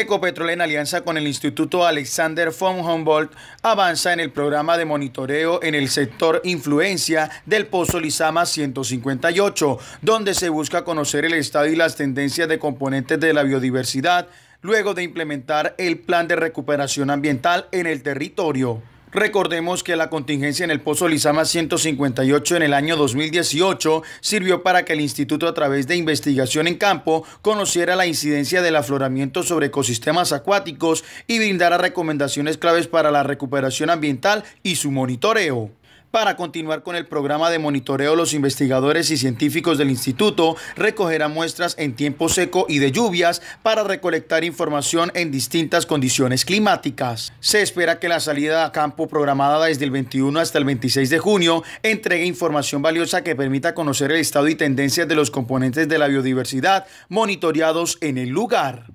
Ecopetrol en alianza con el Instituto Alexander von Humboldt avanza en el programa de monitoreo en el sector influencia del Pozo Lizama 158, donde se busca conocer el estado y las tendencias de componentes de la biodiversidad luego de implementar el plan de recuperación ambiental en el territorio. Recordemos que la contingencia en el Pozo Lizama 158 en el año 2018 sirvió para que el instituto a través de investigación en campo conociera la incidencia del afloramiento sobre ecosistemas acuáticos y brindara recomendaciones claves para la recuperación ambiental y su monitoreo. Para continuar con el programa de monitoreo, los investigadores y científicos del instituto recogerán muestras en tiempo seco y de lluvias para recolectar información en distintas condiciones climáticas. Se espera que la salida a campo programada desde el 21 hasta el 26 de junio entregue información valiosa que permita conocer el estado y tendencias de los componentes de la biodiversidad monitoreados en el lugar.